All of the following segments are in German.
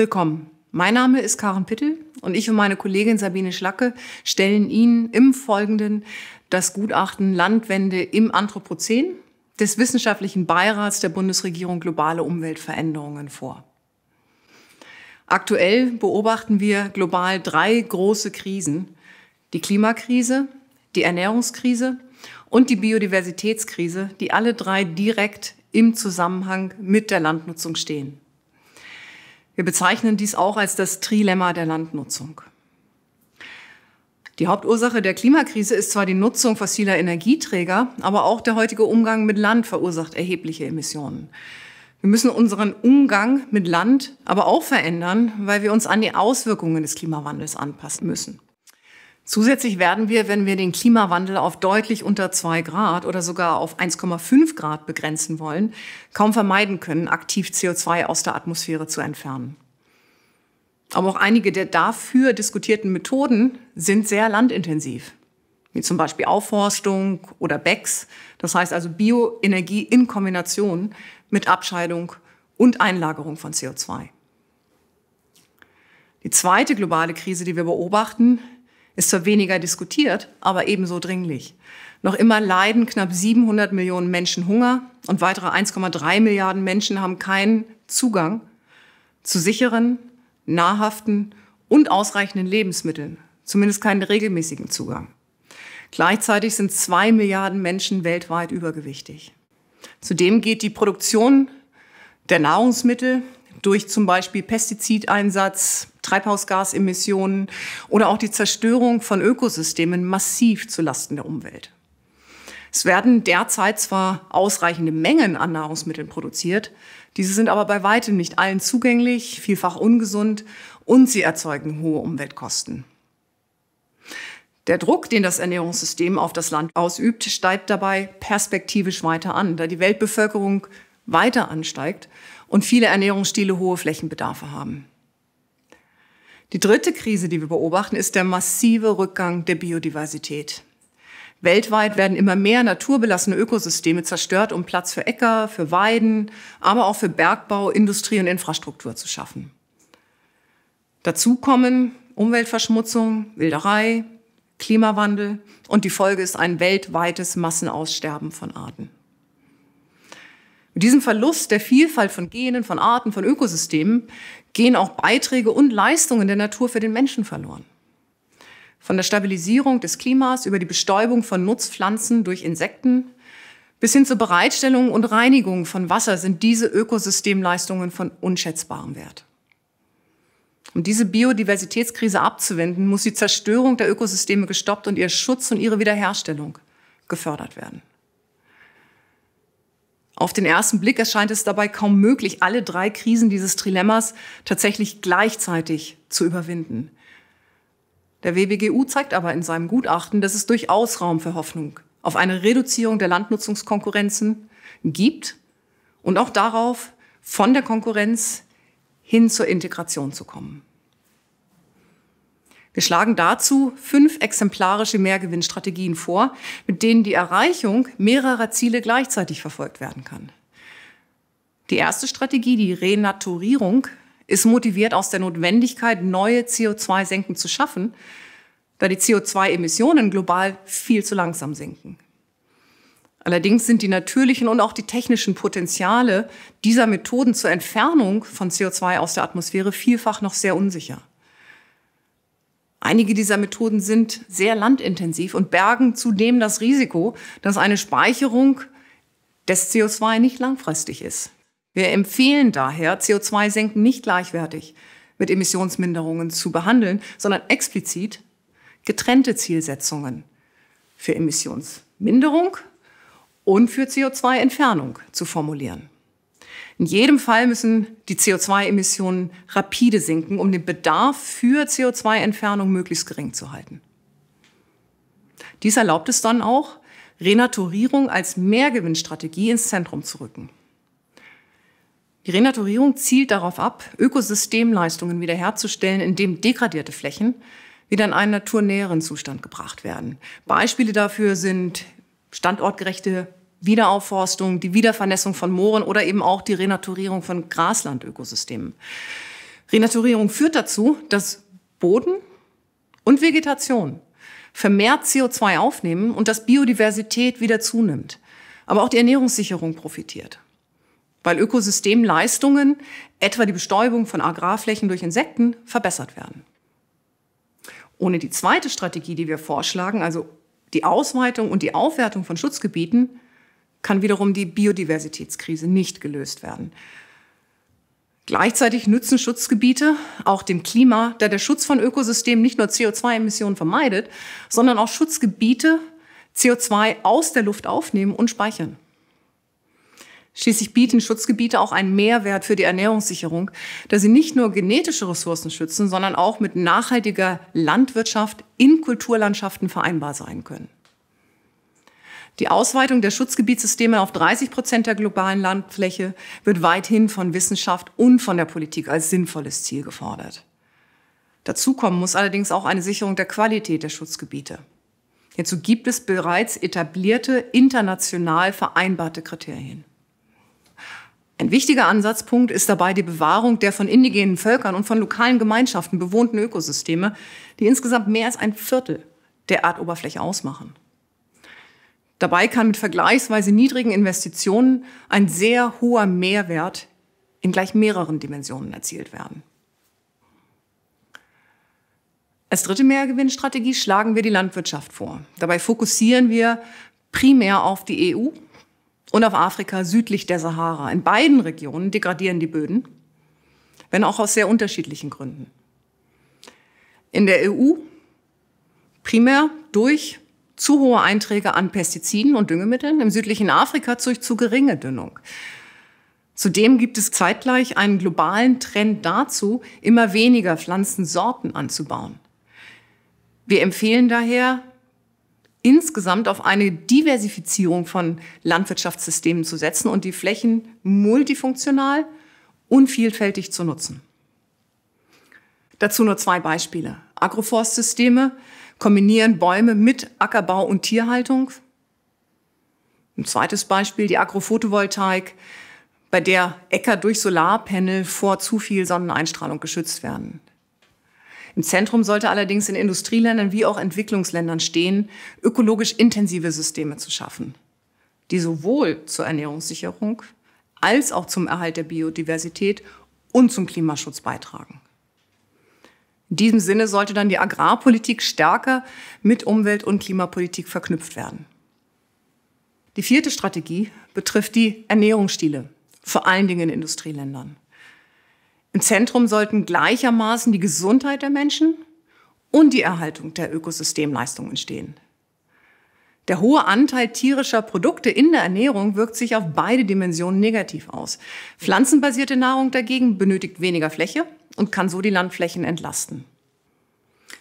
Willkommen. Mein Name ist Karen Pittel und ich und meine Kollegin Sabine Schlacke stellen Ihnen im Folgenden das Gutachten Landwende im Anthropozän des Wissenschaftlichen Beirats der Bundesregierung Globale Umweltveränderungen vor. Aktuell beobachten wir global drei große Krisen. Die Klimakrise, die Ernährungskrise und die Biodiversitätskrise, die alle drei direkt im Zusammenhang mit der Landnutzung stehen. Wir bezeichnen dies auch als das Trilemma der Landnutzung. Die Hauptursache der Klimakrise ist zwar die Nutzung fossiler Energieträger, aber auch der heutige Umgang mit Land verursacht erhebliche Emissionen. Wir müssen unseren Umgang mit Land aber auch verändern, weil wir uns an die Auswirkungen des Klimawandels anpassen müssen. Zusätzlich werden wir, wenn wir den Klimawandel auf deutlich unter 2 Grad oder sogar auf 1,5 Grad begrenzen wollen, kaum vermeiden können, aktiv CO2 aus der Atmosphäre zu entfernen. Aber auch einige der dafür diskutierten Methoden sind sehr landintensiv, wie zum Beispiel Aufforstung oder BECs, das heißt also Bioenergie in Kombination mit Abscheidung und Einlagerung von CO2. Die zweite globale Krise, die wir beobachten, ist zwar weniger diskutiert, aber ebenso dringlich. Noch immer leiden knapp 700 Millionen Menschen Hunger und weitere 1,3 Milliarden Menschen haben keinen Zugang zu sicheren, nahrhaften und ausreichenden Lebensmitteln, zumindest keinen regelmäßigen Zugang. Gleichzeitig sind zwei Milliarden Menschen weltweit übergewichtig. Zudem geht die Produktion der Nahrungsmittel durch zum Beispiel Pestizideinsatz, Treibhausgasemissionen oder auch die Zerstörung von Ökosystemen massiv zu Lasten der Umwelt. Es werden derzeit zwar ausreichende Mengen an Nahrungsmitteln produziert, diese sind aber bei weitem nicht allen zugänglich, vielfach ungesund und sie erzeugen hohe Umweltkosten. Der Druck, den das Ernährungssystem auf das Land ausübt, steigt dabei perspektivisch weiter an, da die Weltbevölkerung weiter ansteigt und viele Ernährungsstile hohe Flächenbedarfe haben. Die dritte Krise, die wir beobachten, ist der massive Rückgang der Biodiversität. Weltweit werden immer mehr naturbelassene Ökosysteme zerstört, um Platz für Äcker, für Weiden, aber auch für Bergbau, Industrie und Infrastruktur zu schaffen. Dazu kommen Umweltverschmutzung, Wilderei, Klimawandel und die Folge ist ein weltweites Massenaussterben von Arten. Mit diesem Verlust der Vielfalt von Genen, von Arten, von Ökosystemen gehen auch Beiträge und Leistungen der Natur für den Menschen verloren. Von der Stabilisierung des Klimas über die Bestäubung von Nutzpflanzen durch Insekten bis hin zur Bereitstellung und Reinigung von Wasser sind diese Ökosystemleistungen von unschätzbarem Wert. Um diese Biodiversitätskrise abzuwenden, muss die Zerstörung der Ökosysteme gestoppt und ihr Schutz und ihre Wiederherstellung gefördert werden. Auf den ersten Blick erscheint es dabei kaum möglich, alle drei Krisen dieses Trilemmas tatsächlich gleichzeitig zu überwinden. Der WBGU zeigt aber in seinem Gutachten, dass es durchaus Raum für Hoffnung auf eine Reduzierung der Landnutzungskonkurrenzen gibt und auch darauf, von der Konkurrenz hin zur Integration zu kommen. Wir schlagen dazu fünf exemplarische Mehrgewinnstrategien vor, mit denen die Erreichung mehrerer Ziele gleichzeitig verfolgt werden kann. Die erste Strategie, die Renaturierung, ist motiviert aus der Notwendigkeit, neue CO2-Senken zu schaffen, da die CO2-Emissionen global viel zu langsam sinken. Allerdings sind die natürlichen und auch die technischen Potenziale dieser Methoden zur Entfernung von CO2 aus der Atmosphäre vielfach noch sehr unsicher. Einige dieser Methoden sind sehr landintensiv und bergen zudem das Risiko, dass eine Speicherung des CO2 nicht langfristig ist. Wir empfehlen daher, CO2-Senken nicht gleichwertig mit Emissionsminderungen zu behandeln, sondern explizit getrennte Zielsetzungen für Emissionsminderung und für CO2-Entfernung zu formulieren. In jedem Fall müssen die CO2-Emissionen rapide sinken, um den Bedarf für CO2-Entfernung möglichst gering zu halten. Dies erlaubt es dann auch, Renaturierung als Mehrgewinnstrategie ins Zentrum zu rücken. Die Renaturierung zielt darauf ab, Ökosystemleistungen wiederherzustellen, indem degradierte Flächen wieder in einen naturnäheren Zustand gebracht werden. Beispiele dafür sind standortgerechte Wiederaufforstung, die Wiedervernässung von Mooren oder eben auch die Renaturierung von Graslandökosystemen. Renaturierung führt dazu, dass Boden und Vegetation vermehrt CO2 aufnehmen und dass Biodiversität wieder zunimmt. Aber auch die Ernährungssicherung profitiert. Weil Ökosystemleistungen, etwa die Bestäubung von Agrarflächen durch Insekten, verbessert werden. Ohne die zweite Strategie, die wir vorschlagen, also die Ausweitung und die Aufwertung von Schutzgebieten, kann wiederum die Biodiversitätskrise nicht gelöst werden. Gleichzeitig nützen Schutzgebiete auch dem Klima, da der Schutz von Ökosystemen nicht nur CO2-Emissionen vermeidet, sondern auch Schutzgebiete CO2 aus der Luft aufnehmen und speichern. Schließlich bieten Schutzgebiete auch einen Mehrwert für die Ernährungssicherung, da sie nicht nur genetische Ressourcen schützen, sondern auch mit nachhaltiger Landwirtschaft in Kulturlandschaften vereinbar sein können. Die Ausweitung der Schutzgebietssysteme auf 30 Prozent der globalen Landfläche wird weithin von Wissenschaft und von der Politik als sinnvolles Ziel gefordert. Dazu kommen muss allerdings auch eine Sicherung der Qualität der Schutzgebiete. Hierzu gibt es bereits etablierte, international vereinbarte Kriterien. Ein wichtiger Ansatzpunkt ist dabei die Bewahrung der von indigenen Völkern und von lokalen Gemeinschaften bewohnten Ökosysteme, die insgesamt mehr als ein Viertel der Erdoberfläche ausmachen. Dabei kann mit vergleichsweise niedrigen Investitionen ein sehr hoher Mehrwert in gleich mehreren Dimensionen erzielt werden. Als dritte Mehrgewinnstrategie schlagen wir die Landwirtschaft vor. Dabei fokussieren wir primär auf die EU und auf Afrika südlich der Sahara. In beiden Regionen degradieren die Böden, wenn auch aus sehr unterschiedlichen Gründen. In der EU primär durch zu hohe Einträge an Pestiziden und Düngemitteln, im südlichen Afrika durch zu geringe Düngung. Zudem gibt es zeitgleich einen globalen Trend dazu, immer weniger Pflanzensorten anzubauen. Wir empfehlen daher, insgesamt auf eine Diversifizierung von Landwirtschaftssystemen zu setzen und die Flächen multifunktional und vielfältig zu nutzen. Dazu nur zwei Beispiele. Agroforstsysteme kombinieren Bäume mit Ackerbau und Tierhaltung. Ein zweites Beispiel, die Agrophotovoltaik, bei der Äcker durch Solarpanel vor zu viel Sonneneinstrahlung geschützt werden. Im Zentrum sollte allerdings in Industrieländern wie auch Entwicklungsländern stehen, ökologisch intensive Systeme zu schaffen, die sowohl zur Ernährungssicherung als auch zum Erhalt der Biodiversität und zum Klimaschutz beitragen. In diesem Sinne sollte dann die Agrarpolitik stärker mit Umwelt- und Klimapolitik verknüpft werden. Die vierte Strategie betrifft die Ernährungsstile, vor allen Dingen in Industrieländern. Im Zentrum sollten gleichermaßen die Gesundheit der Menschen und die Erhaltung der Ökosystemleistungen stehen. Der hohe Anteil tierischer Produkte in der Ernährung wirkt sich auf beide Dimensionen negativ aus. Pflanzenbasierte Nahrung dagegen benötigt weniger Fläche und kann so die Landflächen entlasten.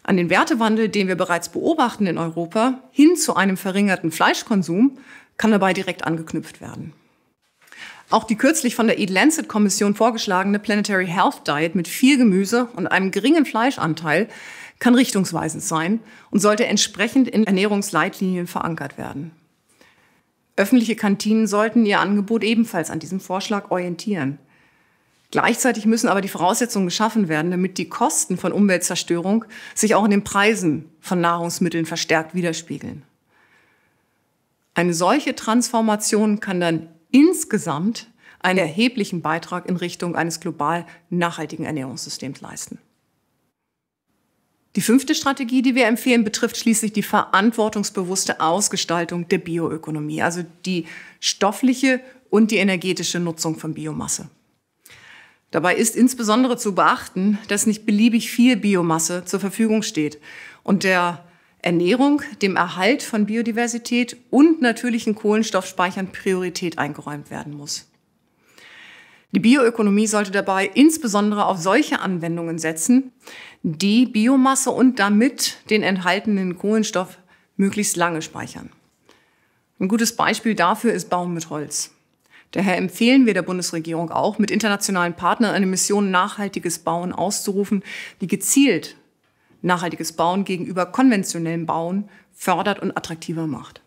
An den Wertewandel, den wir bereits beobachten in Europa, hin zu einem verringerten Fleischkonsum, kann dabei direkt angeknüpft werden. Auch die kürzlich von der Eat Lancet Kommission vorgeschlagene Planetary Health Diet mit viel Gemüse und einem geringen Fleischanteil kann richtungsweisend sein und sollte entsprechend in Ernährungsleitlinien verankert werden. Öffentliche Kantinen sollten ihr Angebot ebenfalls an diesem Vorschlag orientieren. Gleichzeitig müssen aber die Voraussetzungen geschaffen werden, damit die Kosten von Umweltzerstörung sich auch in den Preisen von Nahrungsmitteln verstärkt widerspiegeln. Eine solche Transformation kann dann insgesamt einen erheblichen Beitrag in Richtung eines global nachhaltigen Ernährungssystems leisten. Die fünfte Strategie, die wir empfehlen, betrifft schließlich die verantwortungsbewusste Ausgestaltung der Bioökonomie, also die stoffliche und die energetische Nutzung von Biomasse. Dabei ist insbesondere zu beachten, dass nicht beliebig viel Biomasse zur Verfügung steht und der Ernährung, dem Erhalt von Biodiversität und natürlichen Kohlenstoffspeichern Priorität eingeräumt werden muss. Die Bioökonomie sollte dabei insbesondere auf solche Anwendungen setzen, die Biomasse und damit den enthaltenen Kohlenstoff möglichst lange speichern. Ein gutes Beispiel dafür ist Bauen mit Holz. Daher empfehlen wir der Bundesregierung auch, mit internationalen Partnern eine Mission nachhaltiges Bauen auszurufen, die gezielt nachhaltiges Bauen gegenüber konventionellem Bauen fördert und attraktiver macht.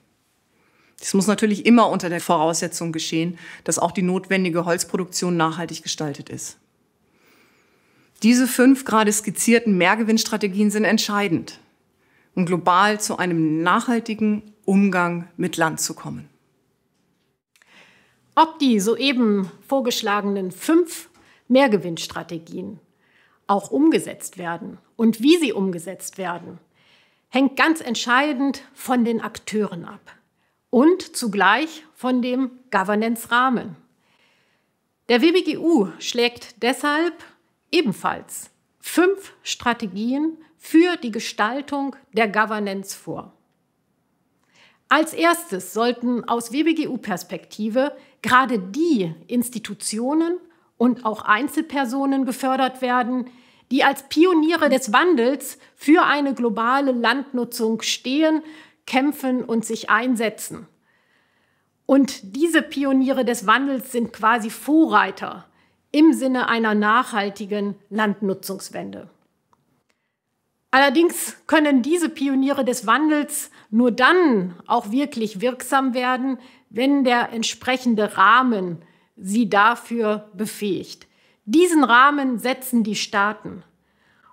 Das muss natürlich immer unter der Voraussetzung geschehen, dass auch die notwendige Holzproduktion nachhaltig gestaltet ist. Diese fünf gerade skizzierten Mehrgewinnstrategien sind entscheidend, um global zu einem nachhaltigen Umgang mit Land zu kommen. Ob die soeben vorgeschlagenen fünf Mehrgewinnstrategien auch umgesetzt werden und wie sie umgesetzt werden, hängt ganz entscheidend von den Akteuren ab und zugleich von dem Governance-Rahmen. Der WBGU schlägt deshalb ebenfalls fünf Strategien für die Gestaltung der Governance vor. Als erstes sollten aus WBGU-Perspektive gerade die Institutionen und auch Einzelpersonen gefördert werden, die als Pioniere des Wandels für eine globale Landnutzung stehen, kämpfen und sich einsetzen. Und diese Pioniere des Wandels sind quasi Vorreiter im Sinne einer nachhaltigen Landnutzungswende. Allerdings können diese Pioniere des Wandels nur dann auch wirklich wirksam werden, wenn der entsprechende Rahmen sie dafür befähigt. Diesen Rahmen setzen die Staaten.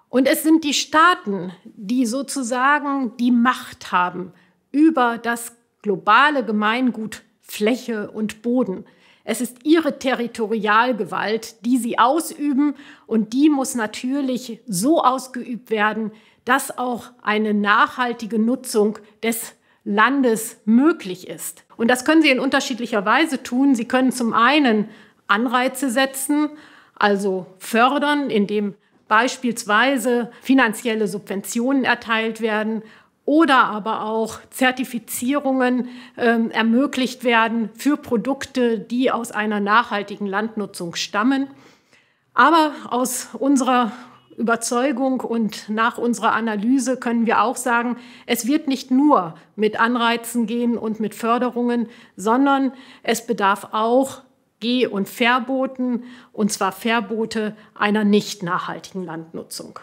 Und es sind die Staaten, die sozusagen die Macht haben über das globale Gemeingut Fläche und Boden. Es ist ihre Territorialgewalt, die sie ausüben und die muss natürlich so ausgeübt werden, dass auch eine nachhaltige Nutzung des Landes möglich ist. Und das können sie in unterschiedlicher Weise tun. Sie können zum einen Anreize setzen, also fördern, indem beispielsweise finanzielle Subventionen erteilt werden oder aber auch Zertifizierungen ähm, ermöglicht werden für Produkte, die aus einer nachhaltigen Landnutzung stammen. Aber aus unserer Überzeugung und nach unserer Analyse können wir auch sagen, es wird nicht nur mit Anreizen gehen und mit Förderungen, sondern es bedarf auch Geh- und Verboten, und zwar Verbote einer nicht nachhaltigen Landnutzung.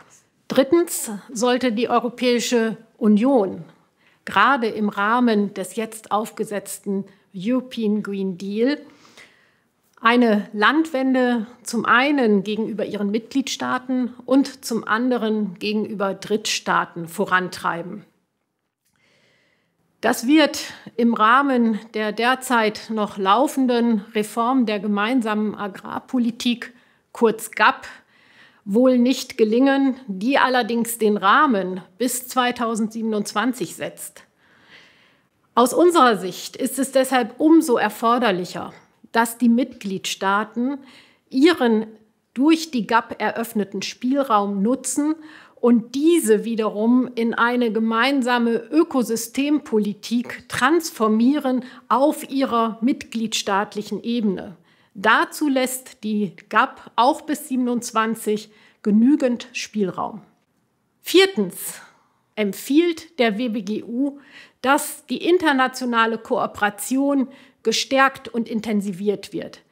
Drittens sollte die Europäische Union gerade im Rahmen des jetzt aufgesetzten European Green Deal eine Landwende zum einen gegenüber ihren Mitgliedstaaten und zum anderen gegenüber Drittstaaten vorantreiben. Das wird im Rahmen der derzeit noch laufenden Reform der gemeinsamen Agrarpolitik, kurz GAP, wohl nicht gelingen, die allerdings den Rahmen bis 2027 setzt. Aus unserer Sicht ist es deshalb umso erforderlicher, dass die Mitgliedstaaten ihren durch die GAP eröffneten Spielraum nutzen, und diese wiederum in eine gemeinsame Ökosystempolitik transformieren auf ihrer mitgliedstaatlichen Ebene. Dazu lässt die GAP auch bis 27 genügend Spielraum. Viertens empfiehlt der WBGU, dass die internationale Kooperation gestärkt und intensiviert wird.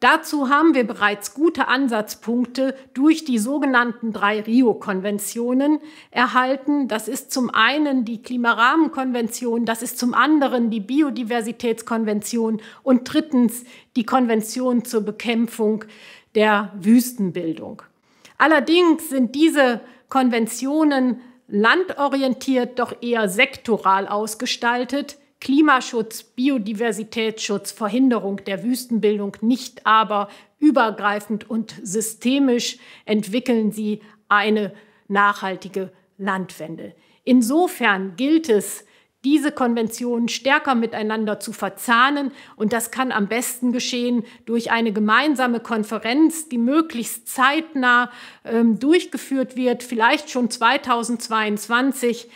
Dazu haben wir bereits gute Ansatzpunkte durch die sogenannten drei Rio-Konventionen erhalten. Das ist zum einen die Klimarahmenkonvention, das ist zum anderen die Biodiversitätskonvention und drittens die Konvention zur Bekämpfung der Wüstenbildung. Allerdings sind diese Konventionen landorientiert, doch eher sektoral ausgestaltet. Klimaschutz, Biodiversitätsschutz, Verhinderung der Wüstenbildung nicht aber übergreifend und systemisch entwickeln sie eine nachhaltige Landwende. Insofern gilt es, diese Konventionen stärker miteinander zu verzahnen. Und das kann am besten geschehen durch eine gemeinsame Konferenz, die möglichst zeitnah ähm, durchgeführt wird, vielleicht schon 2022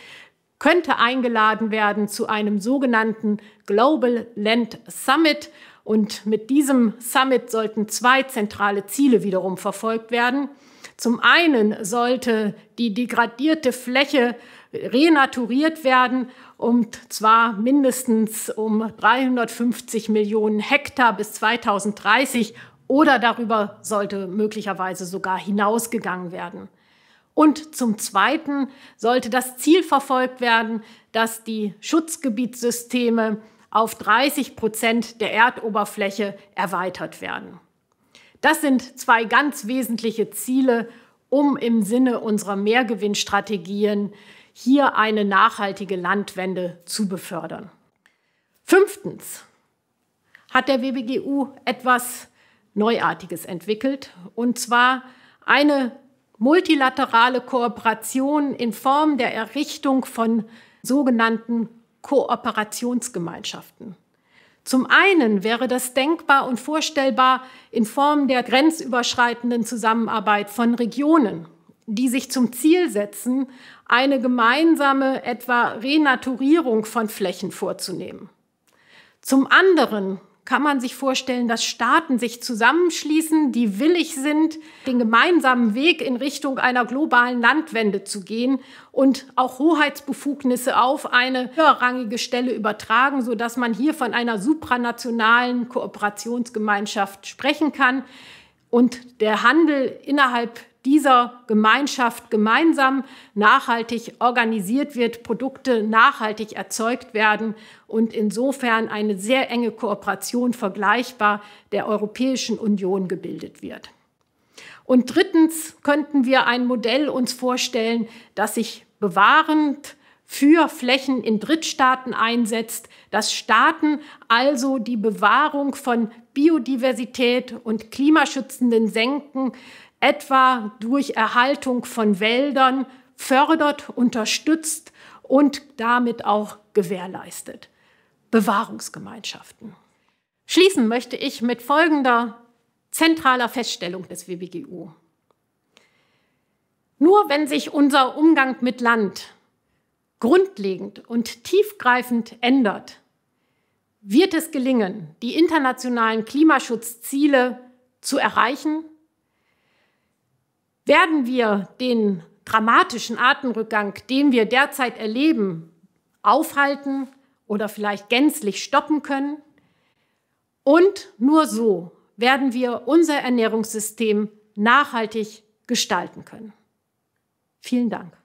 könnte eingeladen werden zu einem sogenannten Global Land Summit. Und mit diesem Summit sollten zwei zentrale Ziele wiederum verfolgt werden. Zum einen sollte die degradierte Fläche renaturiert werden, und zwar mindestens um 350 Millionen Hektar bis 2030 oder darüber sollte möglicherweise sogar hinausgegangen werden. Und zum Zweiten sollte das Ziel verfolgt werden, dass die Schutzgebietssysteme auf 30 Prozent der Erdoberfläche erweitert werden. Das sind zwei ganz wesentliche Ziele, um im Sinne unserer Mehrgewinnstrategien hier eine nachhaltige Landwende zu befördern. Fünftens hat der WBGU etwas Neuartiges entwickelt, und zwar eine multilaterale Kooperation in Form der Errichtung von sogenannten Kooperationsgemeinschaften. Zum einen wäre das denkbar und vorstellbar in Form der grenzüberschreitenden Zusammenarbeit von Regionen, die sich zum Ziel setzen, eine gemeinsame etwa Renaturierung von Flächen vorzunehmen. Zum anderen kann man sich vorstellen, dass Staaten sich zusammenschließen, die willig sind, den gemeinsamen Weg in Richtung einer globalen Landwende zu gehen und auch Hoheitsbefugnisse auf eine höherrangige Stelle übertragen, sodass man hier von einer supranationalen Kooperationsgemeinschaft sprechen kann. Und der Handel innerhalb dieser Gemeinschaft gemeinsam nachhaltig organisiert wird, Produkte nachhaltig erzeugt werden und insofern eine sehr enge Kooperation vergleichbar der Europäischen Union gebildet wird. Und drittens könnten wir ein Modell uns vorstellen, das sich bewahrend für Flächen in Drittstaaten einsetzt, dass Staaten also die Bewahrung von Biodiversität und klimaschützenden Senken etwa durch Erhaltung von Wäldern fördert, unterstützt und damit auch gewährleistet. Bewahrungsgemeinschaften. Schließen möchte ich mit folgender zentraler Feststellung des WBGU. Nur wenn sich unser Umgang mit Land grundlegend und tiefgreifend ändert, wird es gelingen, die internationalen Klimaschutzziele zu erreichen werden wir den dramatischen Artenrückgang, den wir derzeit erleben, aufhalten oder vielleicht gänzlich stoppen können. Und nur so werden wir unser Ernährungssystem nachhaltig gestalten können. Vielen Dank.